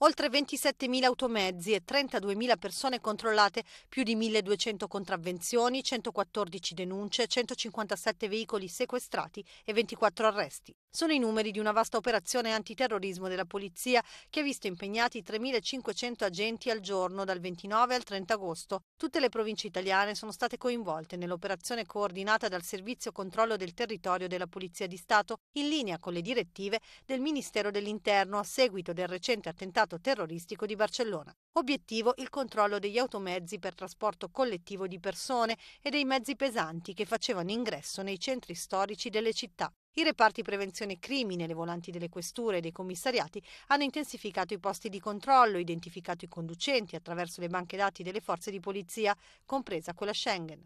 Oltre 27.000 automezzi e 32.000 persone controllate, più di 1.200 contravvenzioni, 114 denunce, 157 veicoli sequestrati e 24 arresti. Sono i numeri di una vasta operazione antiterrorismo della polizia che ha visto impegnati 3.500 agenti al giorno dal 29 al 30 agosto. Tutte le province italiane sono state coinvolte nell'operazione coordinata dal Servizio Controllo del Territorio della Polizia di Stato in linea con le direttive del Ministero dell'Interno a seguito del recente attentato attentato terroristico di Barcellona. Obiettivo il controllo degli automezzi per trasporto collettivo di persone e dei mezzi pesanti che facevano ingresso nei centri storici delle città. I reparti prevenzione crimine, le volanti delle questure e dei commissariati hanno intensificato i posti di controllo, identificato i conducenti attraverso le banche dati delle forze di polizia, compresa quella Schengen.